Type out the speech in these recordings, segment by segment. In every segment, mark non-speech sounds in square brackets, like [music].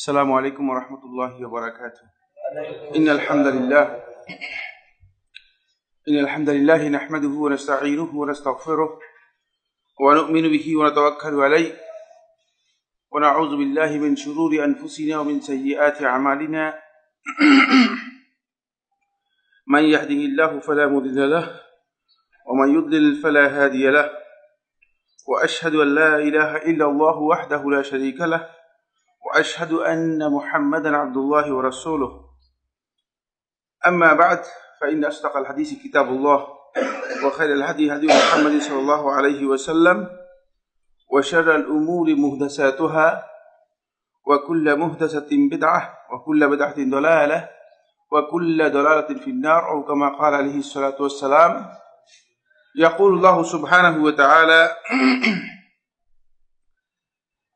السلام عليكم ورحمة الله وبركاته إن الحمد لله إن الحمد لله نحمده ونستعينه ونستغفره ونؤمن به ونتوكل عليه ونعوذ بالله من شرور أنفسنا ومن سيئات أعمالنا من يهده الله فلا مضل له ومن يضلل فلا هادي له وأشهد أن لا إله إلا الله وحده لا شريك له واشهد ان محمدا عبد الله ورسوله اما بعد فان اصدق الحديث كتاب الله وخير الهدي هدي محمد صلى الله عليه وسلم وشر الامور مهدساتها وكل مهدسه بدعه وكل بدعه ضلاله وكل ضلاله في النار او كما قال عليه الصلاه والسلام يقول الله سبحانه وتعالى [clears throat]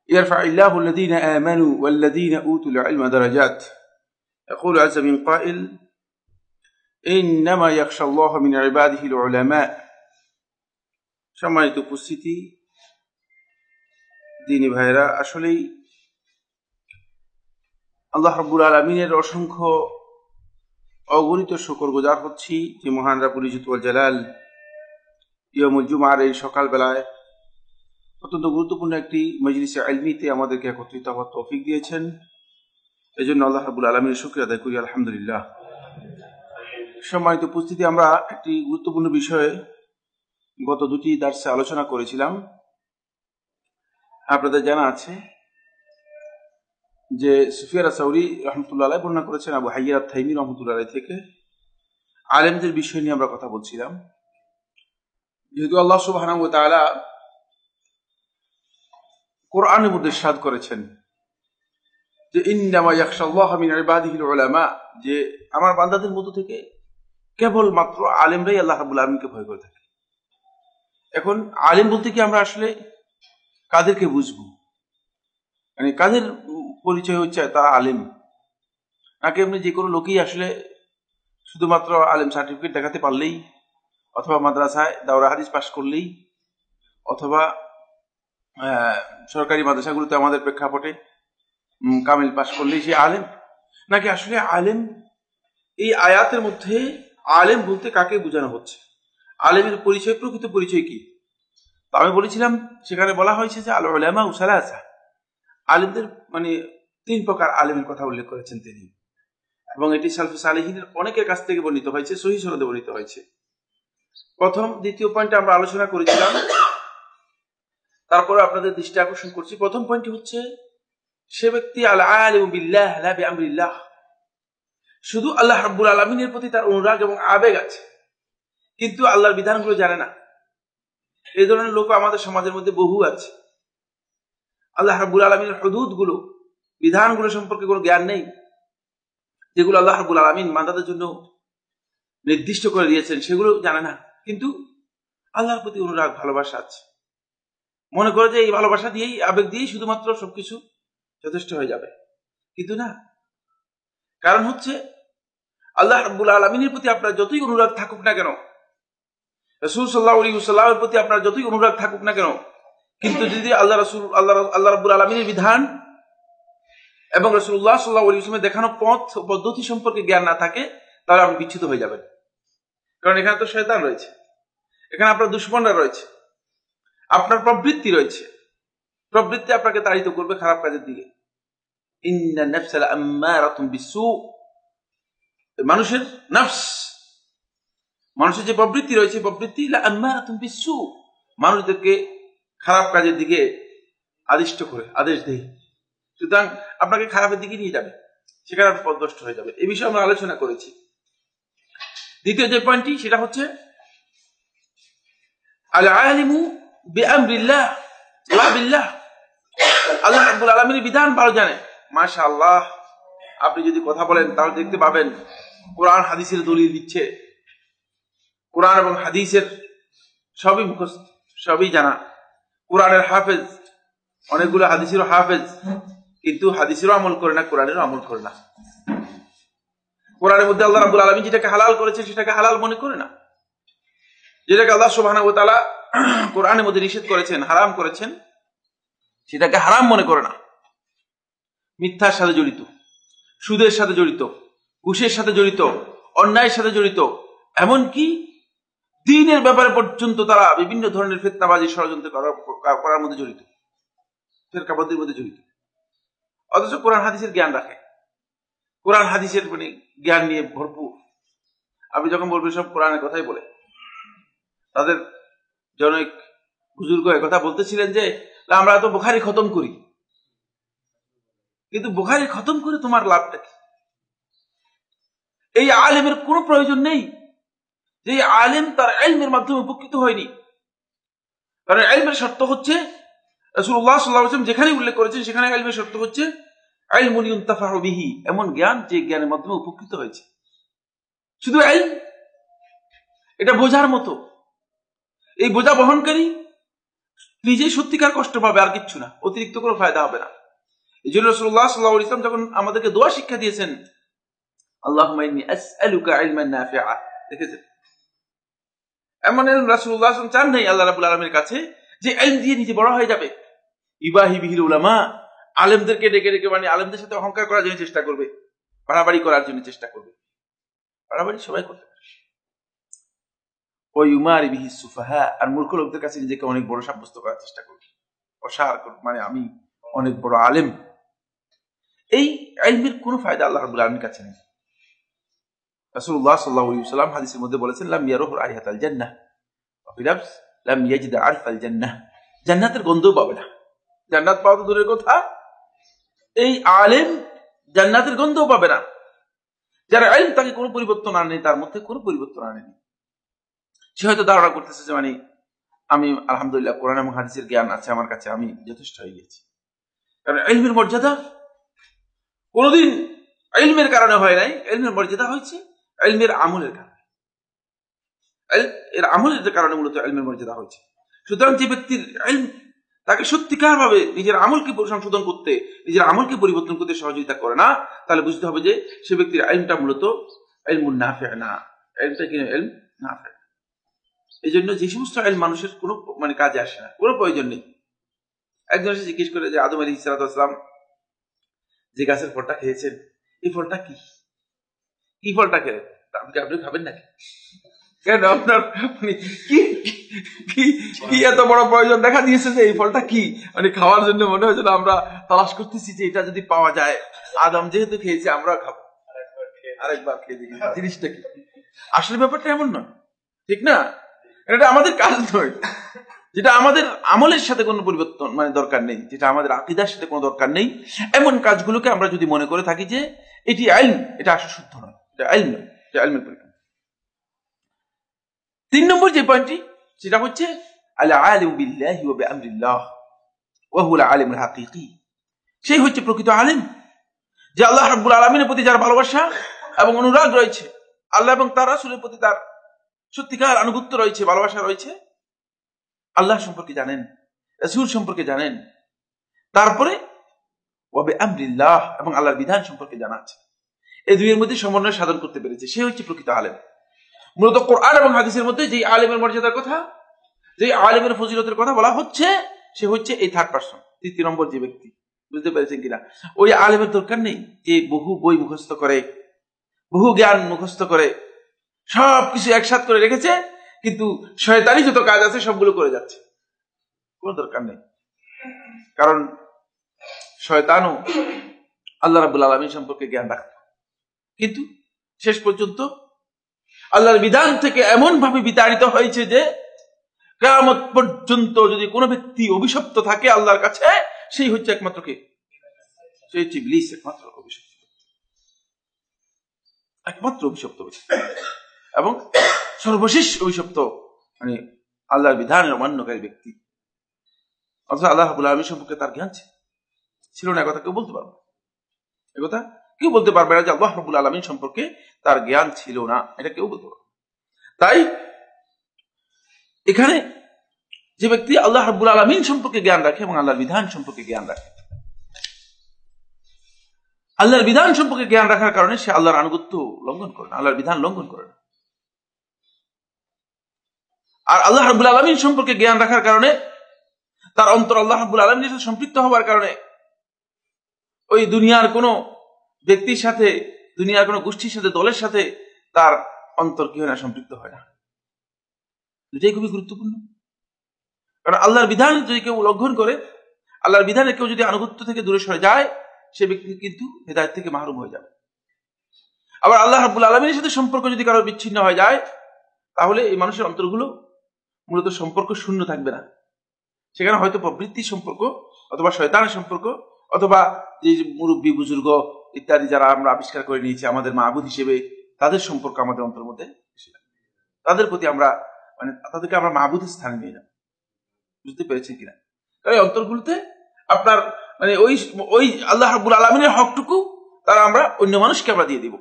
يرفع الله الذين آمنوا والذين أوتوا العلم درجات يقول عز من قائل إنما يخشى الله من عباده العلماء সম্মানিত উপস্থিতি দিনী ভাইরা আসলেই আল্লাহ রব্বুল আলমিনের অসংখ্য অগণিত শকর গুজার হচ্ছি যে মহান রাবুল জালাল ইয়মুল জুমার এই সকালবেলায় অত্যন্ত গুরুত্বপূর্ণ একটি মজলিসে আলমিতে আমাদেরকে একত্রিত হওয়ার তৌফিক দিয়েছেন এই জন্য আল্লাহ হাবুল আলমীর শুক্রিয় আদায় করি আলহামদুলিল্লাহ সম্মানিত উপস্থিতি আমরা একটি গুরুত্বপূর্ণ বিষয়ে গত দুটি দার্সে আলোচনা করেছিলাম আপনাদের জানা আছে যে সুফিয়া রাসাউরি রহমতুল্লাহ বর্ণনা করেছেন আবু হাইয়া থাইমি রহমতুল্লাহ থেকে আলেমদের বিষয় নিয়ে আমরা কথা বলছিলাম যেহেতু আল্লাহ সুবাহ কোরআনের মধ্যে সাদ করেছেন যে ইন্দামা ইয়াকশাল্লাহ মিন ইবাদিহিল উলামা যে আমার বান্দাদের মধ্য থেকে কেবল মাত্র আলেমরাই আল্লাহ রাবুল আলমকে ভয় করে থাকে এখন আলেম বলতে কি আমরা আসলে কাদেরকে বুঝব মানে কাদের পরিচয় হচ্ছে তারা আলেম নাকি এমনি যে কোনো লোকই আসলে শুধুমাত্র আলেম সার্টিফিকেট দেখাতে পারলেই অথবা মাদ্রাসায় দাওরা হাদিস পাশ করলেই অথবা সরকারি মাদ্রাসাগুলোতে আমাদের প্রেক্ষাপটে কামিল পাশ করলেই সে আলেম নাকি আসলে আলেম এই আয়াতের মধ্যে আলেম বলতে কাকে বোঝানো হচ্ছে আলেমের পরিচয় প্রকৃত পরিচয় কি তা আমি বলেছিলাম সেখানে বলা হয়েছে যে আল ওলামা উসালা আসা আলেমদের মানে তিন প্রকার আলেমের কথা উল্লেখ করেছেন তিনি এবং এটি সালফে সালেহিনের অনেকের কাছ থেকে বর্ণিত হয়েছে সহি সনদে বর্ণিত হয়েছে প্রথম দ্বিতীয় পয়েন্টে আমরা আলোচনা করেছিলাম তারপরে আপনাদের দৃষ্টি আকর্ষণ করছি প্রথম পয়েন্টটি হচ্ছে সে ব্যক্তি আল্লাহ শুধু আল্লাহ হাব্বুল আলমিনের প্রতি তার অনুরাগ এবং আবেগ আছে কিন্তু আল্লাহর বিধানগুলো জানে না এ ধরনের লোক আমাদের সমাজের মধ্যে বহু আছে আল্লাহ হাব্বুল আলমিনের হদুদ গুলো বিধানগুলো সম্পর্কে কোনো জ্ঞান নেই যেগুলো আল্লাহ হাব্বুল আলমিন মাদাদের জন্য নির্দিষ্ট করে দিয়েছেন সেগুলো জানে না কিন্তু আল্লাহর প্রতি অনুরাগ ভালোবাসা আছে মনে করে যে এই ভালোবাসা দিয়েই আবেগ দিয়েই শুধুমাত্র সবকিছু যথেষ্ট হয়ে যাবে কিন্তু না কারণ হচ্ছে আল্লাহ রাব্বুল আলমিনের প্রতি আপনার যতই অনুরাগ থাকুক না কেন রসুল সাল্লাহ আলী সাল্লামের প্রতি আপনার যতই অনুরাগ থাকুক না কেন কিন্তু যদি আল্লাহ রসুল আল্লাহ আল্লাহ রাবুল আলমিনের বিধান এবং রসুল্লাহ সাল্লাহ আলী ইসলামের দেখানো পথ পদ্ধতি সম্পর্কে জ্ঞান না থাকে তাহলে আপনি বিচ্ছিত হয়ে যাবেন কারণ এখানে তো শয়তান রয়েছে এখানে আপনার দুশ্মনরা রয়েছে আপনার প্রবৃত্তি রয়েছে প্রবৃত্তি আপনাকে তাড়িত করবে খারাপ কাজের দিকে মানুষের নফস মানুষের যে প্রবৃত্তি রয়েছে প্রবৃত্তি মানুষদেরকে খারাপ কাজের দিকে আদিষ্ট করে আদেশ দেয় সুতরাং আপনাকে খারাপের দিকে নিয়ে যাবে সেখানে আপনি পদভষ্ট হয়ে যাবে এই বিষয়ে আমরা আলোচনা করেছি দ্বিতীয় যে পয়েন্টটি সেটা হচ্ছে আল আলিমু বিআমরিল্লাহ আল্লাহ রাব্বুল আলামিনের বিধান ভালো জানে মাশাআল্লাহ আপনি যদি কথা বলেন তাহলে দেখতে পাবেন কোরআন হাদিসের দলিল দিচ্ছে কোরআন এবং হাদিসের সবই মুখস্থ সবই জানা কোরআনের হাফেজ অনেকগুলো হাদিসের হাফেজ কিন্তু হাদিসেরও আমল করে না কোরআনেরও আমল করে না কোরআনের মধ্যে আল্লাহ রাবুল আলমী যেটাকে হালাল করেছে সেটাকে হালাল মনে করে না যেটাকে আল্লাহ সুবাহ কোরআনের মধ্যে নিষেধ করেছেন হারাম করেছেন সেটাকে হারাম মনে করে না মিথ্যার সাথে জড়িত সুদের সাথে জড়িত ঘুষের সাথে জড়িত অন্যায়ের সাথে জড়িত এমন কি দিনের ব্যাপারে পর্যন্ত তারা বিভিন্ন ধরনের ফেতনাবাজি ষড়যন্ত্র করার মধ্যে জড়িত ফেরকাবাদির মধ্যে জড়িত অথচ কোরআন হাদিসের জ্ঞান রাখে কোরআন হাদিসের মানে জ্ঞান নিয়ে ভরপুর আপনি যখন বলবেন সব কোরআনের কথাই বলে তাদের জনক বুজুর্গ কথা বলতেছিলেন যে আমরা তো বোখারি খতম করি কিন্তু বোখারি খতম করে তোমার লাভটা কি এই আলেমের কোনো প্রয়োজন নেই যে আলেম তার আলমের মাধ্যমে উপকৃত হয়নি কারণ আলমের শর্ত হচ্ছে রসুল্লাহ সাল্লাহ যেখানে উল্লেখ করেছেন সেখানে আলমের শর্ত হচ্ছে বিহি এমন জ্ঞান যে জ্ঞানের মাধ্যমে উপকৃত হয়েছে শুধু এল এটা বোঝার মতো এই বোঝা বহনকারী নিজেই সত্যিকার কষ্ট পাবে আর কিচ্ছু না অতিরিক্ত কোনো ফায়দা হবে না এই জন্য রসুল্লাহ সাল্লাহ ইসলাম যখন আমাদেরকে দোয়া শিক্ষা দিয়েছেন আল্লাহ দেখেছেন এমন রাসুল্লাহ চান আল্লাহ রাবুল আলমের কাছে যে এলম দিয়ে নিজে বড় হয়ে যাবে ইবাহি বিহির উলামা আলেমদেরকে ডেকে ডেকে মানে আলেমদের সাথে অহংকার করার জন্য চেষ্টা করবে বাড়াবাড়ি করার জন্য চেষ্টা করবে বাড়াবাড়ি সবাই করতে ও বিহি সুফাহা আর মূর্খ লোকদের কাছে নিজেকে অনেক বড় সাব্যস্ত করার চেষ্টা করবে অসার মানে আমি অনেক বড় আলেম এই আলমের কোনো ফায়দা আল্লাহ রাবুল আলমীর কাছে নেই রাসুল্লাহ সাল্লাহ সাল্লাম হাদিসের মধ্যে বলেছেন লাম আরিহাত আল অফিরাবস লাম ইয়াজিদা জান্নাতের গন্ধও পাবে না জান্নাত পাওয়া তো দূরের কথা এই আলেম জান্নাতের গন্ধও পাবে না যারা আলেম তাকে কোনো পরিবর্তন আনেনি তার মধ্যে কোনো পরিবর্তন আনেনি সে হয়তো ধারণা করতেছে যে মানে আমি আলহামদুলিল্লাহ কোরআন এবং হাদিসের জ্ঞান আছে আমার কাছে আমি যথেষ্ট হয়ে গেছি কারণ এলমের মর্যাদা কোনদিন এলমের কারণে হয় নাই এলমের মর্যাদা হয়েছে এলমের আমলের কারণে এর আমলের কারণে মূলত এলমের মর্যাদা হয়েছে সুতরাং যে ব্যক্তির তাকে সত্যিকার ভাবে নিজের আমলকে সংশোধন করতে নিজের আমলকে পরিবর্তন করতে সহযোগিতা করে না তাহলে বুঝতে হবে যে সে ব্যক্তির আইনটা মূলত এলমুন না ফের না এলমটা কিনে এলম না ফের এই জন্য যে সমস্ত আইল মানুষের কোন মানে কাজে আসে না কোনো প্রয়োজন নেই একজন এসে জিজ্ঞেস করে যে আদম আলী ইসালাতাম যে গাছের ফলটা খেয়েছেন এই ফলটা কি কি ফলটা খেলেন আপনি আপনি খাবেন নাকি কেন আপনার মানে কি কি এত বড় প্রয়োজন দেখা দিয়েছে যে এই ফলটা কি মানে খাওয়ার জন্য মনে হয়েছিল আমরা তালাশ করতেছি যে এটা যদি পাওয়া যায় আদম যেহেতু খেয়েছে আমরা খাবো আরেকবার খেয়ে জিনিসটা কি আসলে ব্যাপারটা এমন নয় ঠিক না এটা আমাদের কাজ নয় যেটা আমাদের আমলের সাথে কোনো পরিবর্তন মানে দরকার নেই যেটা আমাদের আকিদার সাথে কোনো দরকার নেই এমন কাজগুলোকে আমরা যদি মনে করে থাকি যে এটি আইন এটা আসলে শুদ্ধ নয় এটা আইন নয় এটা আইনের পরিবর্তন তিন নম্বর যে পয়েন্টটি সেটা হচ্ছে সেই হচ্ছে প্রকৃত আলেম যে আল্লাহ রাব্বুল আলমিনের প্রতি যার ভালোবাসা এবং অনুরাগ রয়েছে আল্লাহ এবং তার রাসুলের প্রতি তার সত্যিকার আনুগত্য রয়েছে ভালোবাসা রয়েছে আল্লাহ সম্পর্কে জানেন রসুল সম্পর্কে জানেন তারপরে আমরিল্লাহ এবং আল্লাহর বিধান সম্পর্কে জানা আছে এই দুইয়ের মধ্যে সমন্বয় সাধন করতে পেরেছে সে হচ্ছে প্রকৃত আলেম মূলত কোরআন এবং হাদিসের মধ্যে যে আলেমের মর্যাদার কথা যে আলেমের ফজিলতের কথা বলা হচ্ছে সে হচ্ছে এই থার্ড পার্সন তৃতীয় নম্বর যে ব্যক্তি বুঝতে পেরেছেন কিনা ওই আলেমের দরকার নেই যে বহু বই মুখস্থ করে বহু জ্ঞান মুখস্থ করে সব কিছু একসাথ করে রেখেছে কিন্তু শয়তানি যত কাজ আছে সবগুলো করে যাচ্ছে কোন দরকার নেই কারণ শয়তানও আল্লাহ রাবুল আলমী সম্পর্কে জ্ঞান রাখত কিন্তু শেষ পর্যন্ত আল্লাহর বিধান থেকে এমন ভাবে বিতাড়িত হয়েছে যে কেমন পর্যন্ত যদি কোনো ব্যক্তি অভিশপ্ত থাকে আল্লাহর কাছে সেই হচ্ছে একমাত্র কে সেই হচ্ছে একমাত্র অভিশপ্ত একমাত্র অভিশপ্ত এবং সর্বশেষ ওই সপ্ত মানে আল্লাহর বিধানের অমান্যকারী ব্যক্তি অথচ আল্লাহ রাবুল আলমী সম্পর্কে তার জ্ঞান ছিল না একথা কেউ বলতে পারবো একথা কেউ বলতে পারবে না যে আল্লাহ হাবুল আলমী সম্পর্কে তার জ্ঞান ছিল না এটা কেউ বলতে পারবে তাই এখানে যে ব্যক্তি আল্লাহ হাবুল আলমিন সম্পর্কে জ্ঞান রাখে এবং আল্লাহর বিধান সম্পর্কে জ্ঞান রাখে আল্লাহর বিধান সম্পর্কে জ্ঞান রাখার কারণে সে আল্লাহর আনুগত্য লঙ্ঘন করে না আল্লাহর বিধান লঙ্ঘন করে না আর আল্লাহ রাবুল আলমীর সম্পর্কে জ্ঞান রাখার কারণে তার অন্তর আল্লাহ রাবুল আলমীর সাথে সম্পৃক্ত হওয়ার কারণে ওই দুনিয়ার কোনো ব্যক্তির সাথে দুনিয়ার কোনো গোষ্ঠীর সাথে দলের সাথে তার অন্তর কি হয় না সম্পৃক্ত হয় না এটাই খুবই গুরুত্বপূর্ণ কারণ আল্লাহর বিধান যদি কেউ লঙ্ঘন করে আল্লাহর বিধানে কেউ যদি আনুগত্য থেকে দূরে সরে যায় সে ব্যক্তি কিন্তু হেদায়ত থেকে মাহরুম হয়ে যাবে আবার আল্লাহ রাবুল আলমীর সাথে সম্পর্ক যদি কারো বিচ্ছিন্ন হয়ে যায় তাহলে এই মানুষের অন্তরগুলো মূলত সম্পর্ক শূন্য থাকবে না সেখানে হয়তো প্রবৃত্তির সম্পর্ক অথবা শয়তানের সম্পর্ক অথবা যে মুরব্বী বুজুর্গ ইত্যাদি যারা আমরা আবিষ্কার করে নিয়েছি আমাদের মাহবুদ হিসেবে তাদের সম্পর্ক আমাদের অন্তর মধ্যে তাদের প্রতি আমরা মানে তাদেরকে আমরা মাহবুদের স্থানে নিয়ে যাব বুঝতে পেরেছেন কিনা তাই অন্তরগুলোতে আপনার মানে ওই ওই আল্লাহ হাবুল আলমিনের হকটুকু তারা আমরা অন্য মানুষকে আমরা দিয়ে দিব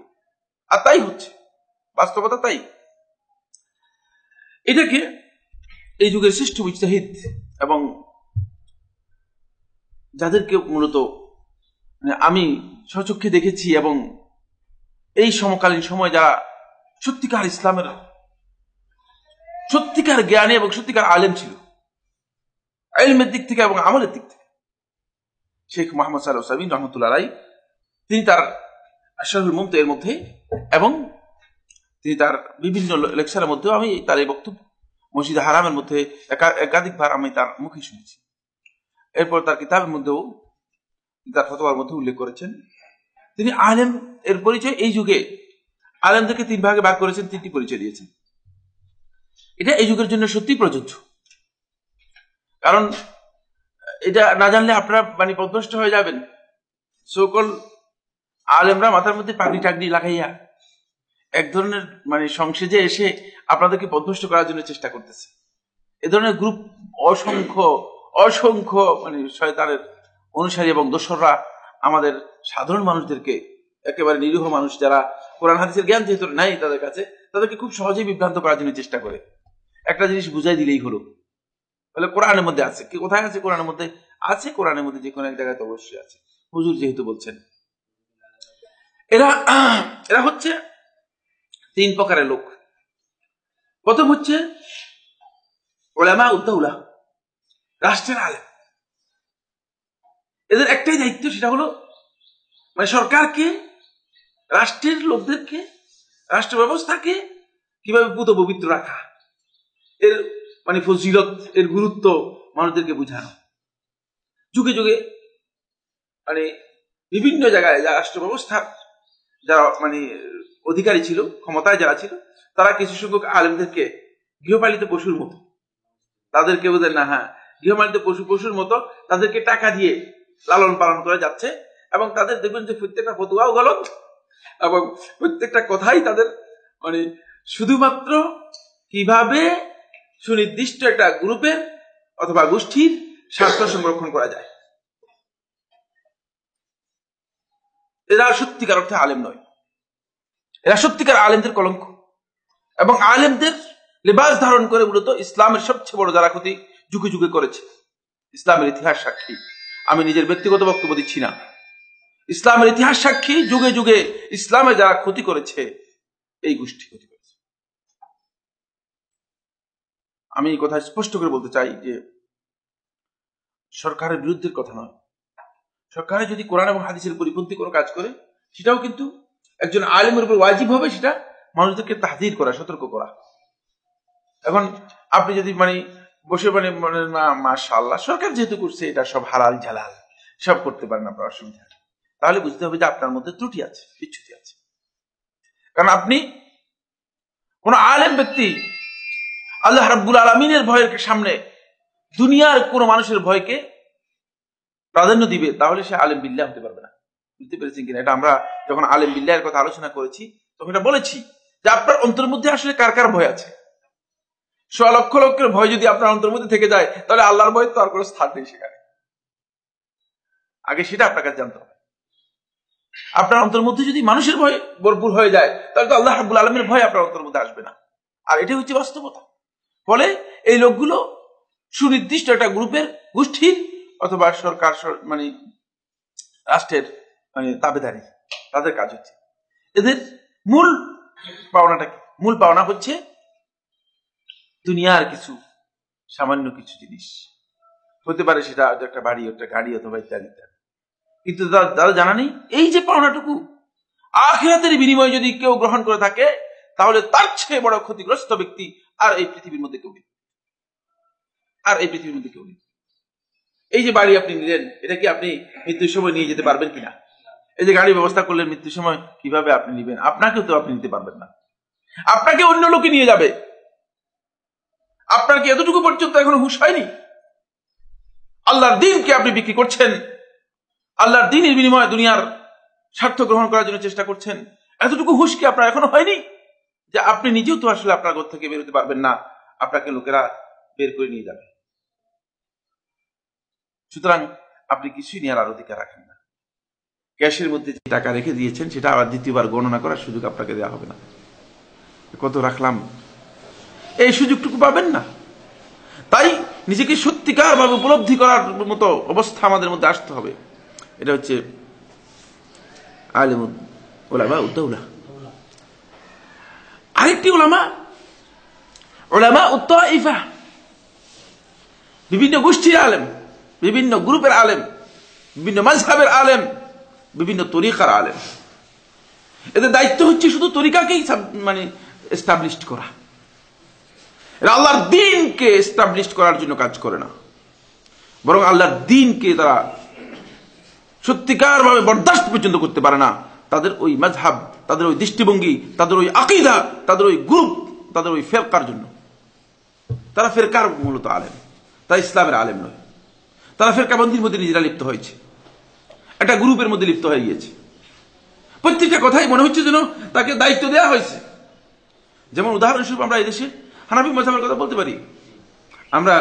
আর তাই হচ্ছে বাস্তবতা তাই এটাকে এই যুগের শ্রেষ্ঠ মুজাহিদ এবং যাদেরকে মূলত মানে আমি স্বচক্ষে দেখেছি এবং এই সমকালীন সময় যারা সত্যিকার ইসলামের সত্যিকার জ্ঞানী এবং সত্যিকার আলেম ছিল আলমের দিক থেকে এবং আমলের দিক থেকে শেখ মোহাম্মদ সাল্লাহ সাবিন রহমতুল্লাহ রাই তিনি তার আশরুল মুমত এর মধ্যে এবং তিনি তার বিভিন্ন লেকচারের মধ্যেও আমি তার এই বক্তব্য মসজিদ হারামের মধ্যে একাধিকবার আমি তার মুখে শুনেছি এরপর তার কিতাবের মধ্যেও তার ফতোয়ার মধ্যে উল্লেখ করেছেন তিনি আলেম এর পরিচয় এই যুগে আলেমদেরকে তিন ভাগে ভাগ করেছেন তিনটি পরিচয় দিয়েছেন এটা এই যুগের জন্য সত্যি প্রযোজ্য কারণ এটা না জানলে আপনারা মানে পদভস্ট হয়ে যাবেন সকল আলেমরা মাথার মধ্যে পাগড়ি টাগড়ি লাগাইয়া এক ধরনের মানে সংসেজে এসে আপনাদেরকে পদভস্ত করার জন্য চেষ্টা করতেছে এ ধরনের গ্রুপ অসংখ্য অসংখ্য মানে শয়তানের অনুসারী এবং দোসররা আমাদের সাধারণ মানুষদেরকে একেবারে নিরীহ মানুষ যারা কোরআন হাদিসের জ্ঞান যেহেতু নাই তাদের কাছে তাদেরকে খুব সহজেই বিভ্রান্ত করার জন্য চেষ্টা করে একটা জিনিস বুঝাই দিলেই হলো তাহলে কোরআনের মধ্যে আছে কি কোথায় আছে কোরআনের মধ্যে আছে কোরআনের মধ্যে যে কোনো এক জায়গায় তো অবশ্যই আছে হুজুর যেহেতু বলছেন এরা এরা হচ্ছে তিন প্রকারের লোক প্রথম হচ্ছে ওলামা উদ্দৌলা রাষ্ট্রের আলেম এদের একটাই দায়িত্ব সেটা হলো মানে সরকারকে রাষ্ট্রের লোকদেরকে রাষ্ট্র ব্যবস্থাকে কিভাবে পুত পবিত্র রাখা এর মানে ফজিলত এর গুরুত্ব মানুষদেরকে বুঝানো যুগে যুগে মানে বিভিন্ন জায়গায় রাষ্ট্র ব্যবস্থা যারা মানে অধিকারী ছিল ক্ষমতায় যারা ছিল তারা কিছু সংখ্যক আলেমদেরকে গৃহপালিত পশুর মতো তাদেরকে বোঝেন না হ্যাঁ গৃহপালিত পশু পশুর মতো তাদেরকে টাকা দিয়ে লালন পালন করা যাচ্ছে এবং তাদের দেখবেন যে প্রত্যেকটা ফতুয়াও গলত এবং প্রত্যেকটা কথাই তাদের মানে শুধুমাত্র কিভাবে সুনির্দিষ্ট একটা গ্রুপের অথবা গোষ্ঠীর স্বার্থ সংরক্ষণ করা যায় এরা সত্যিকার অর্থে আলেম নয় এরা সত্যিকার আলেমদের কলঙ্ক এবং আলেমদের লেবাস ধারণ করে মূলত ইসলামের সবচেয়ে বড় যারা ক্ষতি যুগে যুগে করেছে ইসলামের ইতিহাস সাক্ষী আমি নিজের ব্যক্তিগত বক্তব্য দিচ্ছি না ইসলামের ইতিহাস সাক্ষী যুগে যুগে ইসলামে যারা ক্ষতি করেছে এই গোষ্ঠী ক্ষতি করেছে আমি কথা স্পষ্ট করে বলতে চাই যে সরকারের বিরুদ্ধের কথা নয় সরকারে যদি কোরআন এবং হাদিসের পরিপন্থী কোনো কাজ করে সেটাও কিন্তু একজন আলিমের উপর ওয়াজিব হবে সেটা মানুষদেরকে তাহির করা সতর্ক করা এখন আপনি যদি মানে বসে মানে মনে না মাশাল্লাহ সরকার যেহেতু করছে এটা সব হালাল ঝালাল সব করতে পারেন আপনার অসুবিধা তাহলে বুঝতে হবে যে আপনার মধ্যে ত্রুটি আছে বিচ্ছুতি আছে কারণ আপনি কোন আলেম ব্যক্তি আল্লাহ রাব্বুল আলমিনের ভয়ের সামনে দুনিয়ার কোন মানুষের ভয়কে প্রাধান্য দিবে তাহলে সে আলেম বিল্লা হতে পারবে না বুঝতে পেরেছেন কিনা এটা আমরা যখন আলিম বিল্লাহের কথা আলোচনা করেছি তখন এটা বলেছি যে আপনার অন্তর মধ্যে আসলে কার কার ভয় আছে সোয়া লক্ষ লক্ষের ভয় যদি আপনার অন্তর মধ্যে থেকে যায় তাহলে আল্লাহর ভয় তো আর কোনো স্থান নেই সেখানে আগে সেটা আপনার কাছে জানতে হবে আপনার অন্তর মধ্যে যদি মানুষের ভয় ভরপুর হয়ে যায় তাহলে তো আল্লাহ হাবুল আলমের ভয় আপনার অন্তর মধ্যে আসবে না আর এটাই হচ্ছে বাস্তবতা ফলে এই লোকগুলো সুনির্দিষ্ট একটা গ্রুপের গোষ্ঠীর অথবা সরকার মানে রাষ্ট্রের মানে তাবেদারি তাদের কাজ হচ্ছে এদের মূল পাওনাটা মূল পাওনা হচ্ছে দুনিয়ার কিছু সামান্য কিছু জিনিস হতে পারে সেটা একটা বাড়ি একটা গাড়ি অথবা ইত্যাদি ইত্যাদি কিন্তু তারা জানা নেই এই যে পাওনাটুকু আখেরাতের বিনিময়ে যদি কেউ গ্রহণ করে থাকে তাহলে তার চেয়ে বড় ক্ষতিগ্রস্ত ব্যক্তি আর এই পৃথিবীর মধ্যে কেউ নেই আর এই পৃথিবীর মধ্যে কেউ নেই এই যে বাড়ি আপনি নিলেন এটা কি আপনি মৃত্যুর সময় নিয়ে যেতে পারবেন কিনা এই যে গাড়ি ব্যবস্থা করলেন মৃত্যুর সময় কিভাবে আপনি নিবেন আপনাকে তো আপনি নিতে পারবেন না আপনাকে অন্য লোকে নিয়ে যাবে আপনার কি এতটুকু পর্যন্ত এখনো হুশ হয়নি আল্লাহর দিনকে আপনি বিক্রি করছেন আল্লাহর দিনের বিনিময়ে দুনিয়ার স্বার্থ গ্রহণ করার জন্য চেষ্টা করছেন এতটুকু হুশ কি আপনার এখনো হয়নি যে আপনি নিজেও তো আসলে আপনার ঘর থেকে বেরোতে পারবেন না আপনাকে লোকেরা বের করে নিয়ে যাবে সুতরাং আপনি কিছুই নেওয়ার আর অধিকার রাখেন না ক্যাশের মধ্যে যে টাকা রেখে দিয়েছেন সেটা আবার দ্বিতীয়বার গণনা করার সুযোগ আপনাকে দেওয়া হবে না কত রাখলাম এই সুযোগটুকু পাবেন না তাই নিজেকে সত্যিকারভাবে উপলব্ধি করার মতো অবস্থা আমাদের মধ্যে আসতে হবে এটা হচ্ছে আলেম ওলামা উদ্দৌলা আরেকটি ওলামা ওলামা উত্তাইফা বিভিন্ন গোষ্ঠীর আলেম বিভিন্ন গ্রুপের আলেম বিভিন্ন মাঝহাবের আলেম বিভিন্ন তরিকার আলেম এদের দায়িত্ব হচ্ছে শুধু তরিকাকেই মানে এস্টাবলিশ করা এরা আল্লাহর দিনকে এস্টাবলিশ করার জন্য কাজ করে না বরং আল্লাহর দিনকে তারা সত্যিকারভাবে বরদাস্ত পর্যন্ত করতে পারে না তাদের ওই মাঝহাব তাদের ওই দৃষ্টিভঙ্গি তাদের ওই আকিদা তাদের ওই গ্রুপ তাদের ওই ফেরকার জন্য তারা ফেরকার মূলত আলেম তারা ইসলামের আলেম নয় তারা ফেরকাবন্দির মধ্যে নিজেরা লিপ্ত হয়েছে একটা গ্রুপের মধ্যে লিপ্ত হয়ে গিয়েছে প্রত্যেকটা কথাই মনে হচ্ছে যেন তাকে দায়িত্ব দেওয়া হয়েছে যেমন উদাহরণস্বরূপ আমরা এদেশে হানাফি মাঝাবের কথা বলতে পারি আমরা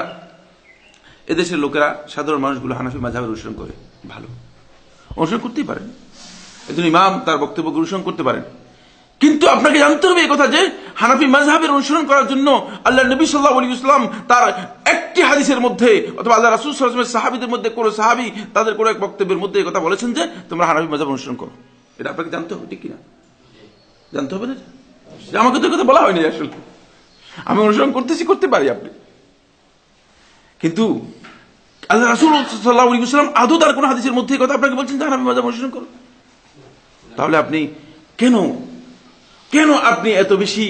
এদেশের লোকেরা সাধারণ মানুষগুলো হানাফি মাঝাবের অনুসরণ করে ভালো অনুসরণ করতেই পারেন একজন ইমাম তার বক্তব্য অনুসরণ করতে পারেন কিন্তু আপনাকে জানতে হবে এই কথা যে হানাফি মাজহাবের অনুসরণ করার জন্য আল্লাহ নবী সাল্লাহ আলী ইসলাম তার একটি হাদিসের মধ্যে অথবা আল্লাহ রাসুল সাল্লামের সাহাবিদের মধ্যে কোনো সাহাবি তাদের কোনো এক বক্তব্যের মধ্যে এই কথা বলেছেন যে তোমরা হানাফি মাজহাব অনুসরণ করো এটা আপনাকে জানতে হবে ঠিক কিনা জানতে হবে না আমাকে তো কথা বলা হয়নি আসলে আমি অনুসরণ করতেছি করতে পারি আপনি কিন্তু আল্লাহ রাসুল সাল্লাহ আলী ইসলাম আদৌ তার কোনো হাদিসের মধ্যে কথা আপনাকে বলছেন যে হানাফি মাজহাব অনুসরণ করো তাহলে আপনি কেন কেন আপনি এত বেশি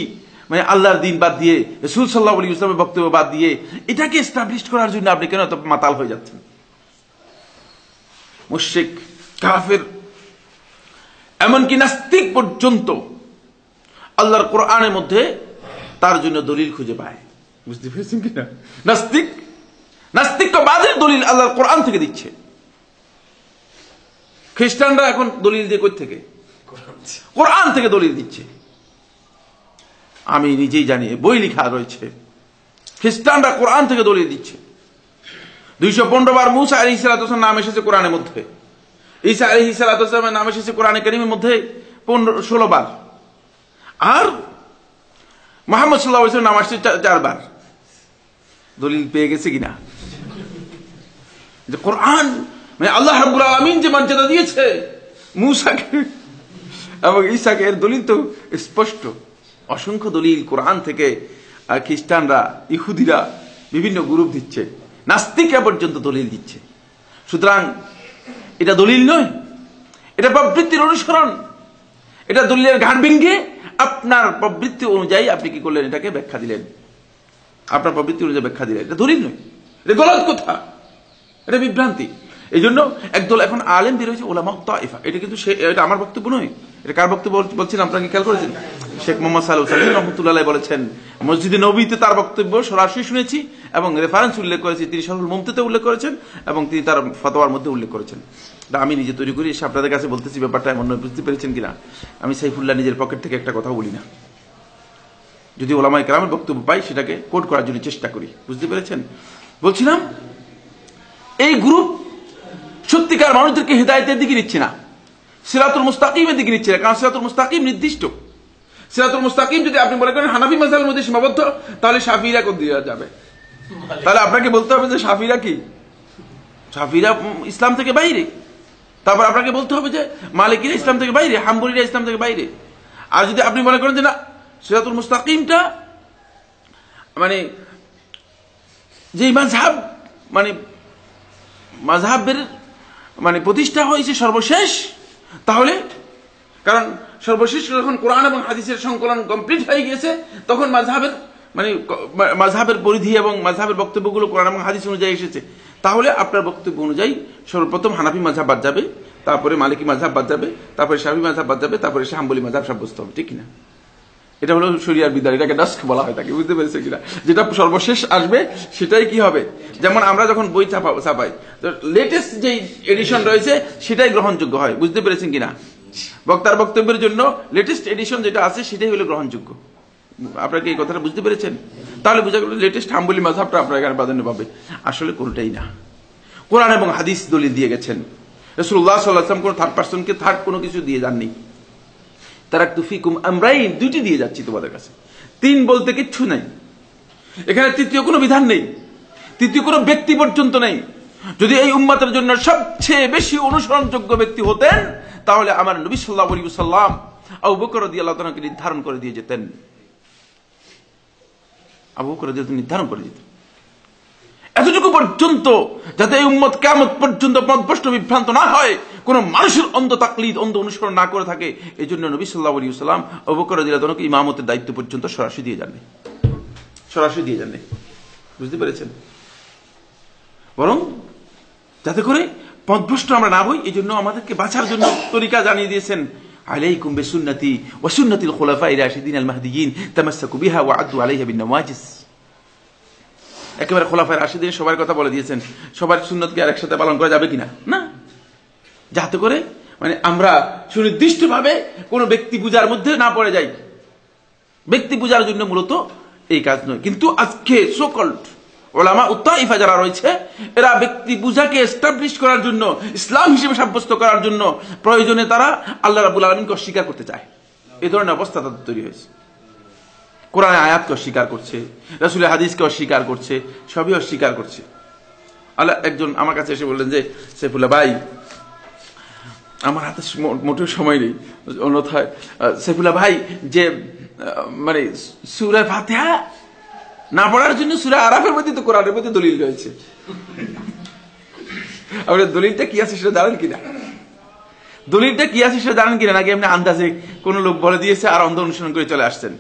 মানে আল্লাহর দিন বাদ দিয়ে রসুল সাল্লাহ আলী ইসলামের বক্তব্য বাদ দিয়ে এটাকে এস্টাবলিশ করার জন্য আপনি কেন এত মাতাল হয়ে যাচ্ছেন মুশিক কাফের এমনকি নাস্তিক পর্যন্ত আল্লাহর কোরআনের মধ্যে তার জন্য দলিল খুঁজে পায় বুঝতে পেরেছেন কিনা নাস্তিক তো নাস্তিকবাদের দলিল আল্লাহর কোরআন থেকে দিচ্ছে খ্রিস্টানরা এখন দলিল দিয়ে কোথেকে কোরআন থেকে দলিল দিচ্ছে আমি নিজেই জানি বই লিখা রয়েছে খ্রিস্টানরা কোরআন থেকে দলিয়ে দিচ্ছে দুইশো পনেরো বার মুসা আলী ইসালাতাম নাম এসেছে কোরআনের মধ্যে ঈসা আলী ইসালাতামের নাম এসেছে কোরআনে কারিমের মধ্যে পনেরো ষোলো বার আর মোহাম্মদ সাল্লা ইসলাম নাম আসছে চারবার দলিল পেয়ে গেছে কিনা যে কোরআন মানে আল্লাহ হাবুল আলমিন যে মর্যাদা দিয়েছে মুসাকে এবং ঈসাকে এর দলিল তো স্পষ্ট অসংখ্য দলিল কোরআন থেকে খ্রিস্টানরা ইহুদিরা বিভিন্ন গ্রুপ দিচ্ছে নাস্তিকরা পর্যন্ত দলিল দিচ্ছে সুতরাং এটা দলিল নয় এটা প্রবৃত্তির অনুসরণ এটা দলিলের ঘাট ভেঙ্গে আপনার প্রবৃত্তি অনুযায়ী আপনি কি করলেন এটাকে ব্যাখ্যা দিলেন আপনার প্রবৃত্তি অনুযায়ী ব্যাখ্যা দিলেন এটা দলিল নয় এটা গলত কথা এটা বিভ্রান্তি এই জন্য একদল এখন আলেম বেরোয়েছে ওলামা তাইফা এটা কিন্তু সে এটা আমার বক্তব্য নয় এটা কার বক্তব্য বলছেন আপনাকে খেয়াল করেছেন শেখ মোহাম্মদ সালু সালিম রহমতুল্লাহ বলেছেন মসজিদে নবীতে তার বক্তব্য সরাসরি শুনেছি এবং রেফারেন্স উল্লেখ করেছি তিনি সরুল মুমতিতে উল্লেখ করেছেন এবং তিনি তার ফতোয়ার মধ্যে উল্লেখ করেছেন আমি নিজে তৈরি করি এসে আপনাদের কাছে বলতেছি ব্যাপারটা এমন বুঝতে পেরেছেন কিনা আমি সাইফুল্লাহ নিজের পকেট থেকে একটা কথা বলি না যদি ওলামাই কালামের বক্তব্য পাই সেটাকে কোট করার জন্য চেষ্টা করি বুঝতে পেরেছেন বলছিলাম এই গ্রুপ সত্যিকার মানুষদেরকে হৃদায়তের দিকে নিচ্ছে না সিরাতুল মুস্তাকিমের দিকে নিচ্ছে কারণ সিরাতুল মুস্তাকিম নির্দিষ্ট সিরাতুল মুস্তাকিম যদি আপনি মনে করেন হানাফি মাজালের মধ্যে সীমাবদ্ধ তাহলে সাফিরা কোন দিয়ে যাবে তাহলে আপনাকে বলতে হবে যে সাফিরা কি সাফিরা ইসলাম থেকে বাইরে তারপর আপনাকে বলতে হবে যে মালিকিরা ইসলাম থেকে বাইরে হাম্বুরিরা ইসলাম থেকে বাইরে আর যদি আপনি মনে করেন যে না সিরাতুল মুস্তাকিমটা মানে যে মাঝহাব মানে মাঝহাবের মানে প্রতিষ্ঠা হয়েছে সর্বশেষ তাহলে কারণ সর্বশেষ যখন কোরআন এবং হাদিসের সংকলন কমপ্লিট হয়ে গিয়েছে তখন মাঝহাবের মানে মাঝহাবের পরিধি এবং মাঝহাবের বক্তব্যগুলো কোরআন এবং হাদিস অনুযায়ী এসেছে তাহলে আপনার বক্তব্য অনুযায়ী সর্বপ্রথম হানাফি মাঝহাব বাদ যাবে তারপরে মালিকী মাঝহাব বাদ যাবে তারপরে শাহি মাঝহাব বাদ যাবে তারপরে শাহাম্বলি মাঝহাব সাব্যস্ত হবে ঠিক না এটা হলো শরিয়ার বিধান এটাকে ডাস্ক বলা হয় তাকে বুঝতে পেরেছে কিনা যেটা সর্বশেষ আসবে সেটাই কি হবে যেমন আমরা যখন বই ছাপা ছাপাই লেটেস্ট যে এডিশন রয়েছে সেটাই গ্রহণযোগ্য হয় বুঝতে পেরেছেন কিনা বক্তার বক্তব্যের জন্য লেটেস্ট এডিশন যেটা আছে সেটাই হলো গ্রহণযোগ্য আপনারা কি এই কথাটা বুঝতে পেরেছেন তাহলে বোঝা গেল লেটেস্ট হাম্বুলি মাঝাবটা আপনার এখানে প্রাধান্য পাবে আসলে কোনটাই না কোরআন এবং হাদিস দলিল দিয়ে গেছেন রসুল্লাহ সাল্লাহ কোনো থার্ড পার্সনকে থার্ড কোনো কিছু দিয়ে যাননি তারা তুফিকুম আমরাই দুটি দিয়ে যাচ্ছি তোমাদের কাছে তিন বলতে কিচ্ছু নাই এখানে তৃতীয় কোনো বিধান নেই তৃতীয় কোনো ব্যক্তি পর্যন্ত নেই যদি এই উম্মাতের জন্য সবচেয়ে বেশি অনুসরণযোগ্য ব্যক্তি হতেন তাহলে আমার নবী সাল্লাহ আলী সাল্লাম আবু বকর দিয়ে আল্লাহ নির্ধারণ করে দিয়ে যেতেন আবু বকর দিয়ে নির্ধারণ করে যেতেন এতটুকু পর্যন্ত যাতে এই উম্মত কেমন পর্যন্ত পদভ্রষ্ট বিভ্রান্ত না হয় কোন মানুষের অন্ধ তাকলিদ অন্ধ অনুসরণ না করে থাকে এই জন্য নবী সাল্লাহ আলী সাল্লাম অবকর দিলাদনকে ইমামতের দায়িত্ব পর্যন্ত সরাসরি দিয়ে যাননি সরাসরি দিয়ে যাননি বুঝতে পেরেছেন বরং যাতে করে পদভ্রষ্ট আমরা না হই এই জন্য আমাদেরকে বাঁচার জন্য তরিকা জানিয়ে দিয়েছেন আলাইকুম বিসুন্নতি ওয়াসুন্নতিল খুলাফায়ে রাশিদিন আল মাহদিয়িন তামাসসাকু বিহা ওয়া আদ্দু আলাইহা বিন নওয়াজিস একেবারে খোলাফায় রাশিদিন সবার কথা বলে দিয়েছেন সবার সুন্নতকে আর একসাথে পালন করা যাবে কিনা না যাতে করে মানে আমরা সুনির্দিষ্টভাবে কোনো ব্যক্তি পূজার মধ্যে না পড়ে যাই ব্যক্তি পূজার জন্য মূলত এই কাজ নয় কিন্তু আজকে সোকল্ড ওলামা উত্তাইফা যারা রয়েছে এরা ব্যক্তি পূজাকে এস্টাবলিশ করার জন্য ইসলাম হিসেবে সাব্যস্ত করার জন্য প্রয়োজনে তারা আল্লাহ রাবুল আলমিনকে অস্বীকার করতে চায় এ ধরনের অবস্থা তাদের তৈরি হয়েছে কোরআনে আয়াতকে অস্বীকার করছে রাসুলের হাদিসকে অস্বীকার করছে সবই অস্বীকার করছে আল্লাহ একজন আমার কাছে এসে বললেন যে সেফুল্লা ভাই আমার হাতে মোটেও সময় নেই অন্যথায় সেফুলা ভাই যে মানে সুরা ফাতেহা না পড়ার জন্য সুরা আরাফের মধ্যে তো কোরআনের মধ্যে দলিল রয়েছে আপনার দলিলটা কি আছে সেটা জানেন কিনা দলিলটা কি আছে সেটা জানেন কিনা নাকি আপনি আন্দাজে কোনো লোক বলে দিয়েছে আর অন্ধ অনুসরণ করে চলে আসছেন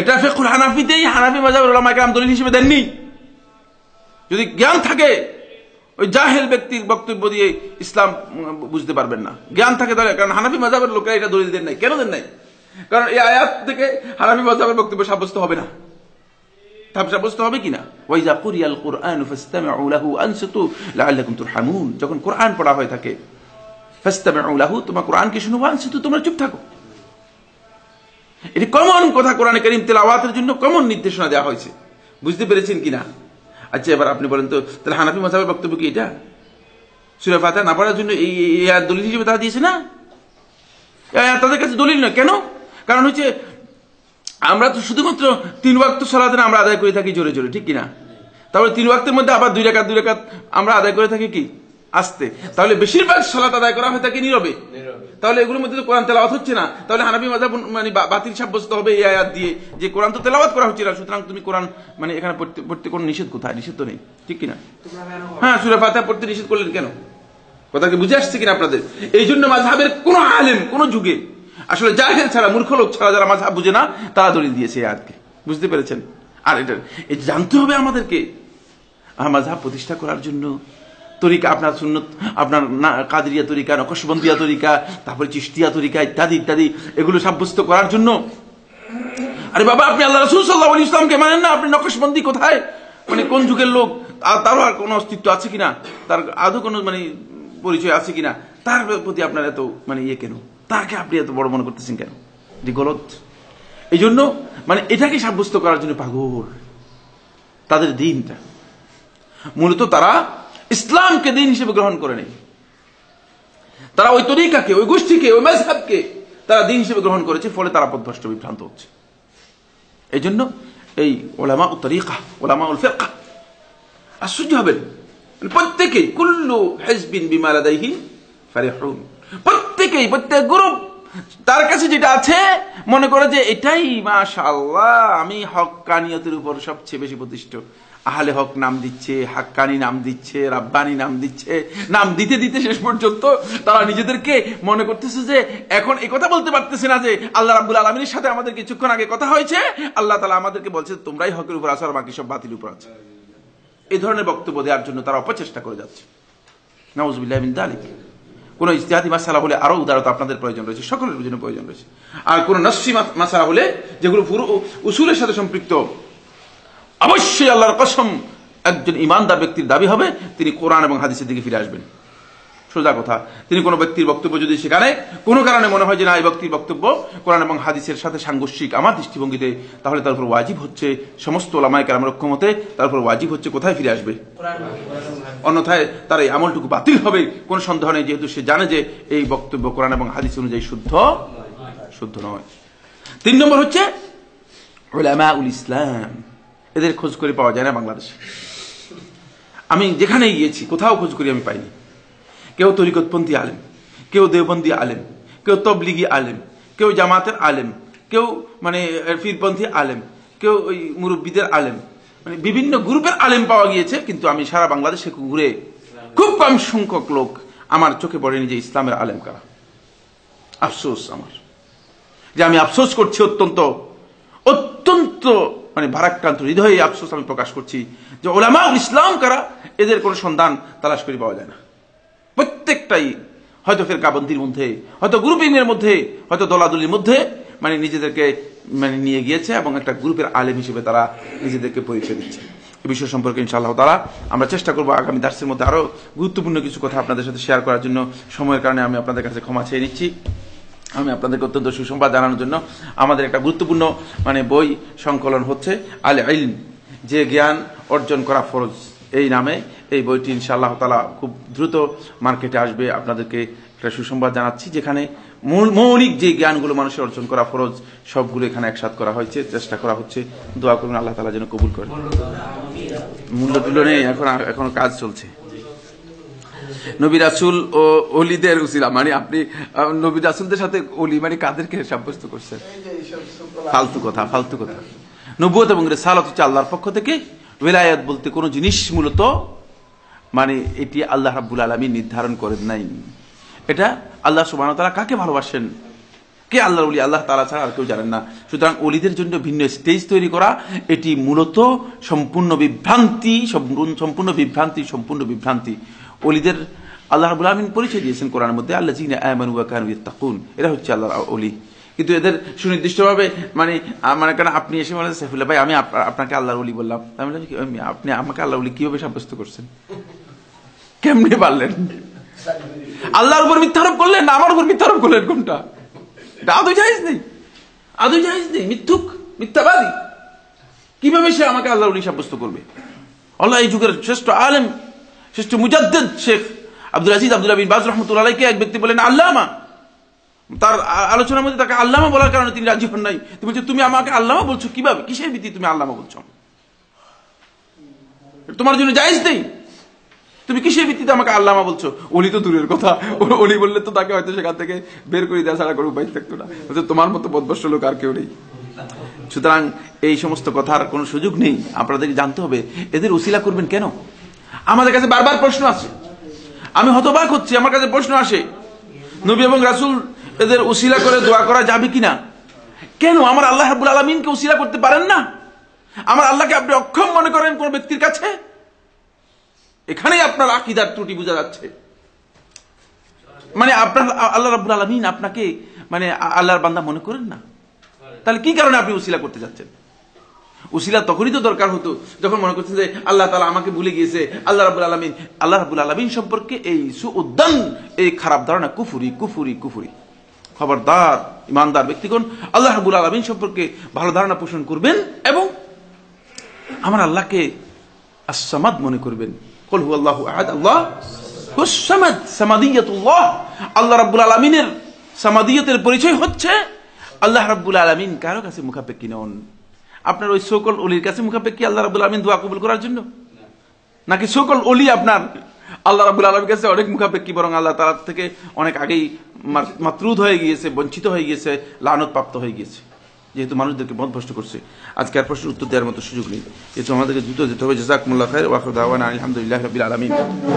এটা ফেকুল হানাফিতেই হানাফি মজাব ওলামা দলিল হিসেবে দেননি যদি জ্ঞান থাকে ওই জাহেল ব্যক্তির বক্তব্য দিয়ে ইসলাম বুঝতে পারবেন না জ্ঞান থাকে তাহলে কারণ হানাফি মজাবের লোকেরা এটা দলিল দেন নাই কেন দেন নাই কারণ এই আয়াত থেকে হানাফি মজাবের বক্তব্য সাব্যস্ত হবে না হবে কিনা কুরিয়াল কোরআন যখন কোরআন পড়া থাকে তোমরা চুপ থাকো কথা তেলাওয়াতের জন্য কমন নির্দেশনা দেওয়া হয়েছে বুঝতে পেরেছেন কিনা আচ্ছা এবার আপনি বলেন তো তাহলে হানাফি মাসাবের বক্তব্য কি এটা সুরে ফাতে না পড়ার জন্য এই দলিল হিসেবে তারা দিয়েছে না তাদের কাছে দলিল নয় কেন কারণ হচ্ছে আমরা তো শুধুমাত্র তিন ওয়াক্ত সালাতেন আমরা আদায় করে থাকি জোরে জোরে ঠিক কিনা তাহলে তিন ওয়াক্তের মধ্যে আবার দুই রেখা দুই রেখা আমরা আদায় করে থাকি কি আসতে তাহলে বেশিরভাগ সালাত আদায় করা হয়ে থাকে নীরবে তাহলে এগুলোর মধ্যে তো কোরআন তেলাওয়াত হচ্ছে না তাহলে হানাবি মাজাব মানে বাতিল সাব্যস্ত হবে এই আয়াত দিয়ে যে কোরআন তো তেলাওয়াত করা হচ্ছে না সুতরাং তুমি কোরআন মানে এখানে পড়তে কোনো নিষেধ কোথায় নিষেধ তো নেই ঠিক কিনা হ্যাঁ সুরে ফাতা পড়তে নিষেধ করলেন কেন কথা কি বুঝে আসছে কিনা আপনাদের এই জন্য মাঝহাবের কোনো আলেম কোনো যুগে আসলে জাহেল ছাড়া মূর্খ লোক ছাড়া যারা মাঝহাব বুঝে না তারা দলিল দিয়েছে এই আয়াতকে বুঝতে পেরেছেন আর এটা জানতে হবে আমাদেরকে মাঝহাব প্রতিষ্ঠা করার জন্য তরিকা আপনার শূন্য আপনার কাদরিয়া তরিকা নকশবন্দিয়া তরিকা তারপরে চিস্তিয়া তরিকা ইত্যাদি ইত্যাদি এগুলো সাব্যস্ত করার জন্য আরে বাবা আপনি আল্লাহ রসুল সাল্লাহ ইসলামকে মানেন না আপনি নকশবন্দি কোথায় মানে কোন যুগের লোক তারও আর কোনো অস্তিত্ব আছে কিনা তার আদৌ কোনো মানে পরিচয় আছে কিনা তার প্রতি আপনার এত মানে ইয়ে কেন তাকে আপনি এত বড় মনে করতেছেন কেন এটি গলত এই জন্য মানে এটাকে সাব্যস্ত করার জন্য পাগল তাদের দিনটা মূলত তারা ইসলামকে দিন হিসেবে গ্রহণ করে নেই তারা ওই তরিকাকে ওই গোষ্ঠীকে ওই মেজহাবকে তারা দিন হিসেবে গ্রহণ করেছে ফলে তারা পদভ্রষ্ট বিভ্রান্ত হচ্ছে এই জন্য এই ওলামা ও তরিকা ওলামা উল ফেরকা আশ্চর্য হবেন প্রত্যেকে কুল্লু হেজবিন বিমালাদাইহি ফারিহুন প্রত্যেকেই প্রত্যেক গ্রুপ তার কাছে যেটা আছে মনে করে যে এটাই মাশাআল্লাহ আমি হক্কানিয়তের উপর সবচেয়ে বেশি প্রতিষ্ঠিত আহলে হক নাম দিচ্ছে হাক্কানি নাম দিচ্ছে রাব্বানি নাম দিচ্ছে নাম দিতে দিতে শেষ পর্যন্ত তারা নিজেদেরকে মনে করতেছে যে এখন এই কথা বলতে পারতেছে না যে আল্লাহ রাবুল আলমীর সাথে আমাদের কিছুক্ষণ আগে কথা হয়েছে আল্লাহ তালা আমাদেরকে বলছে তোমরাই হকের উপর আছো আর বাকি সব বাতিল উপর আছে এই ধরনের বক্তব্য দেওয়ার জন্য তারা অপচেষ্টা করে যাচ্ছে নাউজবিল্লাহ দালিক কোন ইস্তিহাদি মাসালা হলে আরো উদারতা আপনাদের প্রয়োজন রয়েছে সকলের জন্য প্রয়োজন রয়েছে আর কোন নসি মাসালা হলে যেগুলো পুরো উসুলের সাথে সম্পৃক্ত অবশ্যই আল্লাহর কসম একজন ইমানদার ব্যক্তির দাবি হবে তিনি কোরআন এবং হাদিসের দিকে ফিরে আসবেন সোজা কথা তিনি কোনো ব্যক্তির বক্তব্য যদি সেখানে কোনো কারণে মনে হয় যে না এই ব্যক্তির বক্তব্য কোরআন এবং হাদিসের সাথে সাংঘর্ষিক আমার দৃষ্টিভঙ্গিতে তাহলে তার উপর ওয়াজিব হচ্ছে সমস্ত ওলামায় কালাম রক্ষমতে তার উপর ওয়াজিব হচ্ছে কোথায় ফিরে আসবে অন্যথায় তার এই আমলটুকু বাতিল হবে কোনো সন্দেহ নেই যেহেতু সে জানে যে এই বক্তব্য কোরআন এবং হাদিস অনুযায়ী শুদ্ধ শুদ্ধ নয় তিন নম্বর হচ্ছে ওলামা উল ইসলাম এদের খোঁজ করে পাওয়া যায় না বাংলাদেশে আমি যেখানে গিয়েছি কোথাও খোঁজ করি আমি পাইনি কেউ তরিকতপন্থী আলেম কেউ দেওবন্দি আলেম কেউ তবলিগি আলেম কেউ জামাতের আলেম কেউ মানে ফিরপন্থী আলেম কেউ ওই মুরব্বীদের আলেম মানে বিভিন্ন গ্রুপের আলেম পাওয়া গিয়েছে কিন্তু আমি সারা বাংলাদেশে ঘুরে খুব কম সংখ্যক লোক আমার চোখে পড়েনি যে ইসলামের আলেম কারা আফসোস আমার যে আমি আফসোস করছি অত্যন্ত অত্যন্ত মানে ভারাক্রান্ত হৃদয়ে আফসোস আমি প্রকাশ করছি যে ওলামা ইসলাম কারা এদের কোনো সন্ধান তালাশ করে পাওয়া যায় না প্রত্যেকটাই হয়তো ফের কাবন্দির মধ্যে হয়তো গ্রুপিংয়ের মধ্যে হয়তো দলাদলির মধ্যে মানে নিজেদেরকে মানে নিয়ে গিয়েছে এবং একটা গ্রুপের আলেম হিসেবে তারা নিজেদেরকে পরিচয় দিচ্ছে এ বিষয় সম্পর্কে ইনশাআল্লাহ তারা আমরা চেষ্টা করবো আগামী দার্সের মধ্যে আরও গুরুত্বপূর্ণ কিছু কথা আপনাদের সাথে শেয়ার করার জন্য সময়ের কারণে আমি আপনাদের কাছে ক্ষমা চেয়ে নিচ্ছি আমি আপনাদেরকে অত্যন্ত সুসংবাদ জানানোর জন্য আমাদের একটা গুরুত্বপূর্ণ মানে বই সংকলন হচ্ছে আল আইল যে জ্ঞান অর্জন করা ফরজ এই নামে এই বইটি ইনশাআল্লাহ তালা খুব দ্রুত মার্কেটে আসবে আপনাদেরকে একটা সুসংবাদ জানাচ্ছি যেখানে মৌলিক যে জ্ঞানগুলো মানুষের অর্জন করা ফরজ সবগুলো এখানে একসাথ করা হয়েছে চেষ্টা করা হচ্ছে দোয়া করুন আল্লাহ তালা যেন কবুল করে মূল্য তুলনে এখন এখনো কাজ চলছে নবী রাসুল ও অলিদের উচিলা মানে আপনি নবী রাসুলদের সাথে অলি মানে কাদেরকে সাব্যস্ত করছেন ফালতু কথা ফালতু কথা নবুয়ত এবং রেসালত হচ্ছে আল্লাহর পক্ষ থেকে বেলায়াত বলতে কোনো জিনিস মূলত মানে এটি আল্লাহ রাব্বুল আলমী নির্ধারণ করেন নাই এটা আল্লাহ সুবাহ তারা কাকে ভালোবাসেন কে আল্লাহ উলি আল্লাহ তালা ছাড়া আর কেউ জানেন না সুতরাং অলিদের জন্য ভিন্ন স্টেজ তৈরি করা এটি মূলত সম্পূর্ণ বিভ্রান্তি সম্পূর্ণ বিভ্রান্তি সম্পূর্ণ বিভ্রান্তি অলিদের আল্লাহ রাবুল আলমিন পরিচয় দিয়েছেন কোরআনের মধ্যে আল্লাহ জিনে আমানু কানু ইত্তাকুন এরা হচ্ছে আল্লাহ অলি কিন্তু এদের সুনির্দিষ্টভাবে মানে মানে কারণ আপনি এসে বলেন সাইফুল্লাহ ভাই আমি আপনাকে আল্লাহর অলি বললাম আমি আপনি আমাকে আল্লাহ উলি কিভাবে সাব্যস্ত করছেন কেমনে পারলেন আল্লাহর উপর মিথ্যারোপ করলেন না আমার উপর মিথ্যারোপ করলেন কোনটা এটা আদৌ জাহিজ নেই আদৌ জাহিজ নেই মিথ্যুক মিথ্যাবাদী কিভাবে সে আমাকে আল্লাহ সাব্যস্ত করবে আল্লাহ এই যুগের শ্রেষ্ঠ আলেম শ্রেষ্ঠ মুজাদ্দেদ শেখ আব্দুল আজিজ আব্দুল আবিন বাজ রহমতুল্লাহকে এক ব্যক্তি বলেন আল্লামা তার আলোচনার মধ্যে তাকে আল্লামা বলার কারণে তিনি রাজি হন নাই তুমি বলছো তুমি আমাকে আল্লামা বলছো কিভাবে কিসের ভিত্তি তুমি আল্লামা বলছো তোমার জন্য জায়জ নেই তুমি কিসের ভিত্তিতে আমাকে আল্লামা বলছো অলি তো দূরের কথা অলি বললে তো তাকে হয়তো সেখান থেকে বের করে দেওয়া ছাড়া করুক উপায় থাকতো না তোমার মতো বদবস্ত লোক আর কেউ নেই সুতরাং এই সমস্ত কথার কোনো সুযোগ নেই আপনাদেরকে জানতে হবে এদের উসিলা করবেন কেন আমাদের কাছে বারবার প্রশ্ন আসে আমি হতবাক হচ্ছি আমার কাছে প্রশ্ন আসে নবী এবং রাসুল এদের উসিলা করে দোয়া করা যাবে কিনা কেন আমার আল্লাহ হাবুল আলমিনকে উসিলা করতে পারেন না আমার আল্লাহকে আপনি অক্ষম মনে করেন কোন ব্যক্তির কাছে এখানেই আপনার আকিদার ত্রুটি বোঝা যাচ্ছে মানে আপনার আল্লাহ রাবুল আলমিন আপনাকে মানে আল্লাহর বান্দা মনে করেন না তাহলে কি কারণে আপনি উসিলা করতে যাচ্ছেন উসিলা তখনই তো দরকার হতো যখন মনে করছেন যে আল্লাহ তালা আমাকে ভুলে গিয়েছে আল্লাহ রাবুল আলমিন আল্লাহ রাবুল আলমিন সম্পর্কে এই সু উদ্যান এই খারাপ ধারণা কুফুরি কুফুরি কুফুরি খবরদার ইমানদার ব্যক্তিগণ আল্লাহ রাবুল আলমিন সম্পর্কে ভালো ধারণা পোষণ করবেন এবং আমার আল্লাহকে আসামাদ মনে করবেন কলহু আল্লাহ আহাদ আল্লাহ হুসামাদ সামাদিয়াতুল্লাহ আল্লাহ রাবুল আলমিনের সামাদিয়তের পরিচয় হচ্ছে আল্লাহ রাবুল আলমিন কারো কাছে মুখাপেক্ষী নন আপনার ওই সকল অলির কাছে মুখাপেক্ষি আল্লাহ রাবুল আলমিন দোয়া কবুল করার জন্য নাকি সকল অলি আপনার আল্লাহ রাবুল আলমীর কাছে অনেক মুখাপেক্ষি বরং আল্লাহ তার থেকে অনেক আগেই মাতরুদ হয়ে গিয়েছে বঞ্চিত হয়ে গিয়েছে লানত প্রাপ্ত হয়ে গিয়েছে যেহেতু মানুষদেরকে বদভ্রষ্ট করছে আজকে আর প্রশ্নের উত্তর দেওয়ার মতো সুযোগ নেই যেহেতু আমাদেরকে দ্রুত যেতে হবে জাজাকুল্লাহ খায় ওয়াকুদ আলহামদুলিল্লাহ রবিল আলমিন